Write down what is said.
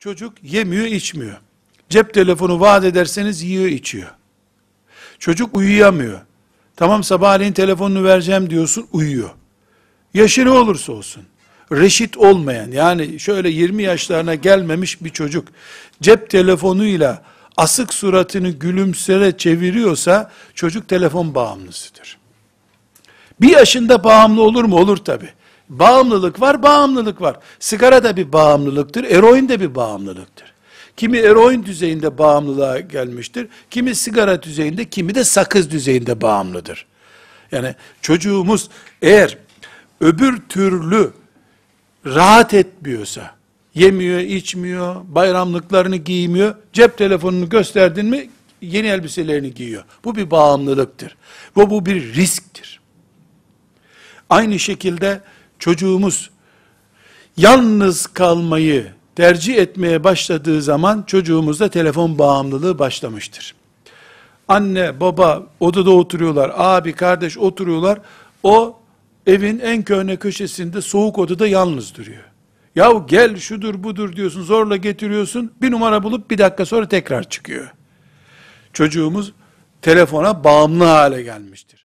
Çocuk yemiyor, içmiyor. Cep telefonu vaat ederseniz yiyor, içiyor. Çocuk uyuyamıyor. Tamam sabahleyin telefonunu vereceğim diyorsun, uyuyor. Yaşı ne olursa olsun. Reşit olmayan yani şöyle 20 yaşlarına gelmemiş bir çocuk cep telefonuyla asık suratını gülümsere çeviriyorsa çocuk telefon bağımlısıdır. Bir yaşında bağımlı olur mu? Olur tabi. Bağımlılık var, bağımlılık var. Sigara da bir bağımlılıktır, eroin de bir bağımlılıktır. Kimi eroin düzeyinde bağımlılığa gelmiştir, kimi sigara düzeyinde, kimi de sakız düzeyinde bağımlıdır. Yani çocuğumuz eğer öbür türlü rahat etmiyorsa, yemiyor, içmiyor, bayramlıklarını giymiyor, cep telefonunu gösterdin mi yeni elbiselerini giyiyor. Bu bir bağımlılıktır. Ve bu bir risktir. Aynı şekilde çocuğumuz yalnız kalmayı tercih etmeye başladığı zaman çocuğumuzda telefon bağımlılığı başlamıştır. Anne, baba odada oturuyorlar, abi, kardeş oturuyorlar. O evin en köhne köşesinde soğuk odada yalnız duruyor. Yahu gel şudur budur diyorsun zorla getiriyorsun bir numara bulup bir dakika sonra tekrar çıkıyor. Çocuğumuz telefona bağımlı hale gelmiştir.